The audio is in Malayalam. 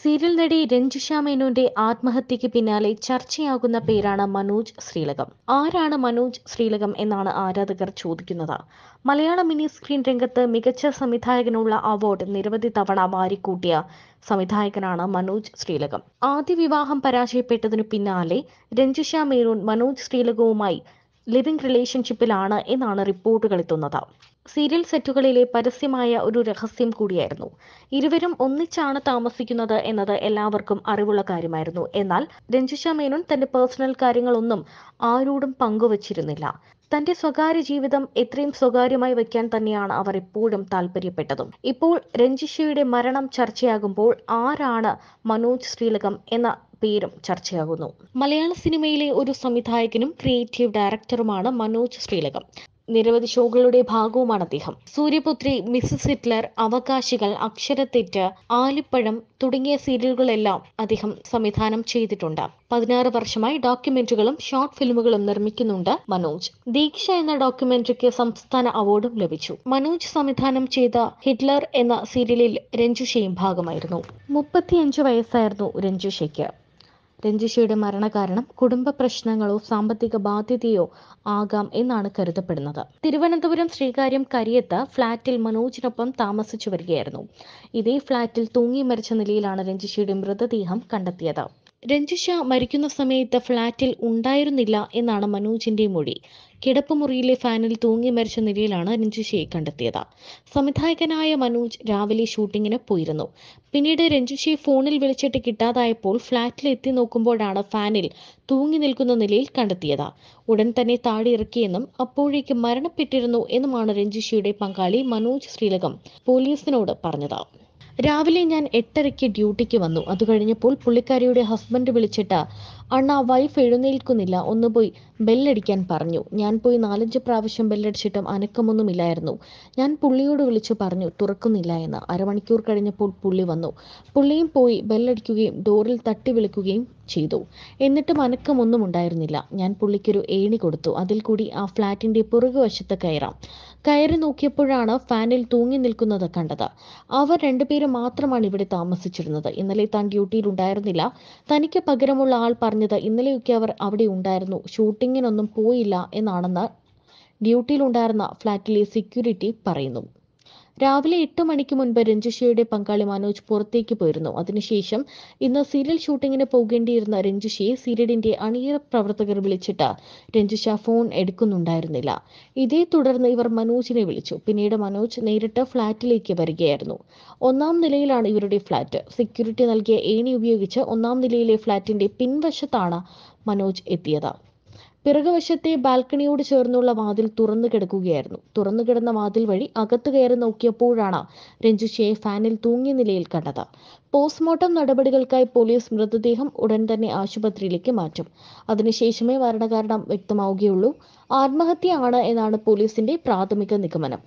സീരിയൽ നടി രഞ്ജിഷ മേനോന്റെ ആത്മഹത്യക്ക് പിന്നാലെ ചർച്ചയാകുന്ന പേരാണ് മനോജ് ശ്രീലകം ആരാണ് മനോജ് ശ്രീലകം എന്നാണ് ആരാധകർ ചോദിക്കുന്നത് മലയാള മിനി സ്ക്രീൻ രംഗത്ത് മികച്ച സംവിധായകനുള്ള അവാർഡ് നിരവധി തവണ വാരിക്കൂട്ടിയ സംവിധായകനാണ് മനോജ് ശ്രീലകം ആദ്യ വിവാഹം പരാജയപ്പെട്ടതിനു പിന്നാലെ രഞ്ജിഷ മേനോൻ മനോജ് ശ്രീലകവുമായി ലിവിംഗ് റിലേഷൻഷിപ്പിലാണ് എന്നാണ് റിപ്പോർട്ടുകൾ എത്തുന്നത് സീരിയൽ സെറ്റുകളിലെ പരസ്യമായ ഒരു രഹസ്യം കൂടിയായിരുന്നു ഇരുവരും ഒന്നിച്ചാണ് താമസിക്കുന്നത് എന്നത് എല്ലാവർക്കും അറിവുള്ള കാര്യമായിരുന്നു എന്നാൽ രഞ്ജിഷ മേനോൻ തന്റെ പേഴ്സണൽ കാര്യങ്ങളൊന്നും ആരോടും പങ്കുവച്ചിരുന്നില്ല തന്റെ സ്വകാര്യ ജീവിതം എത്രയും സ്വകാര്യമായി വയ്ക്കാൻ തന്നെയാണ് അവർ എപ്പോഴും താല്പര്യപ്പെട്ടതും ഇപ്പോൾ രഞ്ജിഷയുടെ മരണം ചർച്ചയാകുമ്പോൾ ആരാണ് മനോജ് ശ്രീലകം എന്ന പേരും ചർച്ചയാകുന്നു മലയാള സിനിമയിലെ ഒരു സംവിധായകനും ക്രിയേറ്റീവ് ഡയറക്ടറുമാണ് മനോജ് ശ്രീലകം നിരവധി ഷോകളുടെ ഭാഗവുമാണ് അദ്ദേഹം സൂര്യപുത്രി മിസ്സസ് ഹിറ്റ്ലർ അവകാശികൾ അക്ഷരത്തെറ്റ് ആലിപ്പഴം തുടങ്ങിയ സീരിയലുകളെല്ലാം അദ്ദേഹം സംവിധാനം ചെയ്തിട്ടുണ്ട് പതിനാറ് വർഷമായി ഡോക്യുമെന്ററികളും ഷോർട്ട് ഫിലിമുകളും നിർമ്മിക്കുന്നുണ്ട് മനോജ് ദീക്ഷ എന്ന ഡോക്യുമെന്ററിക്ക് സംസ്ഥാന അവാർഡും ലഭിച്ചു മനോജ് സംവിധാനം ചെയ്ത ഹിറ്റ്ലർ എന്ന സീരിയലിൽ രഞ്ജുഷയും ഭാഗമായിരുന്നു മുപ്പത്തിയഞ്ച് വയസ്സായിരുന്നു രഞ്ജുഷയ്ക്ക് രഞ്ജിഷയുടെ മരണകാരണം കുടുംബ പ്രശ്നങ്ങളോ സാമ്പത്തിക ബാധ്യതയോ ആകാം എന്നാണ് കരുതപ്പെടുന്നത് തിരുവനന്തപുരം ശ്രീകാര്യം കരിയത്ത് ഫ്ളാറ്റിൽ മനോജിനൊപ്പം താമസിച്ചു വരികയായിരുന്നു ഇതേ ഫ്ളാറ്റിൽ തൂങ്ങി മരിച്ച നിലയിലാണ് രഞ്ജിഷയുടെ മൃതദേഹം കണ്ടെത്തിയത് രഞ്ജിഷ മരിക്കുന്ന സമയത്ത് ഫ്ളാറ്റിൽ ഉണ്ടായിരുന്നില്ല എന്നാണ് മനോജിന്റെ മൊഴി കിടപ്പുമുറിയിലെ ഫാനിൽ തൂങ്ങി മരിച്ച നിലയിലാണ് രഞ്ജിഷയെ കണ്ടെത്തിയത് സംവിധായകനായ മനോജ് രാവിലെ ഷൂട്ടിങ്ങിന് പോയിരുന്നു പിന്നീട് രഞ്ജിഷയെ ഫോണിൽ വിളിച്ചിട്ട് കിട്ടാതായപ്പോൾ ഫ്ളാറ്റിൽ എത്തി നോക്കുമ്പോഴാണ് ഫാനിൽ തൂങ്ങി നിൽക്കുന്ന നിലയിൽ കണ്ടെത്തിയത് ഉടൻ തന്നെ താഴെ ഇറക്കിയെന്നും അപ്പോഴേക്ക് മരണപ്പെട്ടിരുന്നു എന്നുമാണ് രഞ്ജിഷയുടെ പങ്കാളി മനോജ് ശ്രീലകം പോലീസിനോട് പറഞ്ഞത് രാവിലെ ഞാൻ എട്ടരയ്ക്ക് ഡ്യൂട്ടിക്ക് വന്നു അത് കഴിഞ്ഞപ്പോൾ പുള്ളിക്കാരിയുടെ ഹസ്ബൻഡ് വിളിച്ചിട്ട് അണ്ണ വൈഫ് എഴുന്നേൽക്കുന്നില്ല ഒന്ന് പോയി ബെല്ലടിക്കാൻ പറഞ്ഞു ഞാൻ പോയി നാലഞ്ച് പ്രാവശ്യം ബെല്ലടിച്ചിട്ടും അനക്കമൊന്നുമില്ലായിരുന്നു ഞാൻ പുള്ളിയോട് വിളിച്ചു പറഞ്ഞു തുറക്കുന്നില്ല എന്ന് അരമണിക്കൂർ കഴിഞ്ഞപ്പോൾ പുള്ളി വന്നു പുള്ളിയും പോയി ബെല്ലടിക്കുകയും ഡോറിൽ തട്ടി വിളിക്കുകയും ചെയ്തു എന്നിട്ടും അനക്കമൊന്നും ഉണ്ടായിരുന്നില്ല ഞാൻ പുള്ളിക്കൊരു ഏണി കൊടുത്തു അതിൽ കൂടി ആ ഫ്ലാറ്റിന്റെ വശത്ത് കയറാം കയറി നോക്കിയപ്പോഴാണ് ഫാനിൽ തൂങ്ങി നിൽക്കുന്നത് കണ്ടത് അവർ രണ്ടുപേരും മാത്രമാണ് ഇവിടെ താമസിച്ചിരുന്നത് ഇന്നലെ താൻ ഡ്യൂട്ടിയിൽ ഉണ്ടായിരുന്നില്ല തനിക്ക് പകരമുള്ള ആൾ പറഞ്ഞു പറഞ്ഞത് ഇന്നലെയൊക്കെ അവർ അവിടെ ഉണ്ടായിരുന്നു ഷൂട്ടിങ്ങിനൊന്നും പോയില്ല എന്നാണെന്ന് ഡ്യൂട്ടിയിലുണ്ടായിരുന്ന ഫ്ളാറ്റിലെ സെക്യൂരിറ്റി പറയുന്നു രാവിലെ എട്ട് മണിക്ക് മുൻപ് രഞ്ജിഷയുടെ പങ്കാളി മനോജ് പുറത്തേക്ക് പോയിരുന്നു അതിനുശേഷം ഇന്ന് സീരിയൽ ഷൂട്ടിങ്ങിന് പോകേണ്ടിയിരുന്ന രഞ്ജിഷയെ സീരിയലിന്റെ അണിയറ പ്രവർത്തകർ വിളിച്ചിട്ട് രഞ്ജിഷ ഫോൺ എടുക്കുന്നുണ്ടായിരുന്നില്ല ഇതേ തുടർന്ന് ഇവർ മനോജിനെ വിളിച്ചു പിന്നീട് മനോജ് നേരിട്ട് ഫ്ളാറ്റിലേക്ക് വരികയായിരുന്നു ഒന്നാം നിലയിലാണ് ഇവരുടെ ഫ്ളാറ്റ് സെക്യൂരിറ്റി നൽകിയ ഏണി ഉപയോഗിച്ച് ഒന്നാം നിലയിലെ ഫ്ളാറ്റിന്റെ പിൻവശത്താണ് മനോജ് എത്തിയത് പിറകുവശത്തെ ബാൽക്കണിയോട് ചേർന്നുള്ള വാതിൽ തുറന്നു കിടക്കുകയായിരുന്നു തുറന്നു കിടന്ന വാതിൽ വഴി അകത്ത് കയറി നോക്കിയപ്പോഴാണ് രഞ്ജുഷയെ ഫാനിൽ തൂങ്ങിയ നിലയിൽ കണ്ടത് പോസ്റ്റ്മോർട്ടം നടപടികൾക്കായി പോലീസ് മൃതദേഹം ഉടൻ തന്നെ ആശുപത്രിയിലേക്ക് മാറ്റും അതിനുശേഷമേ മരണകാരണം വ്യക്തമാവുകയുള്ളൂ ആത്മഹത്യയാണ് എന്നാണ് പോലീസിന്റെ പ്രാഥമിക നിഗമനം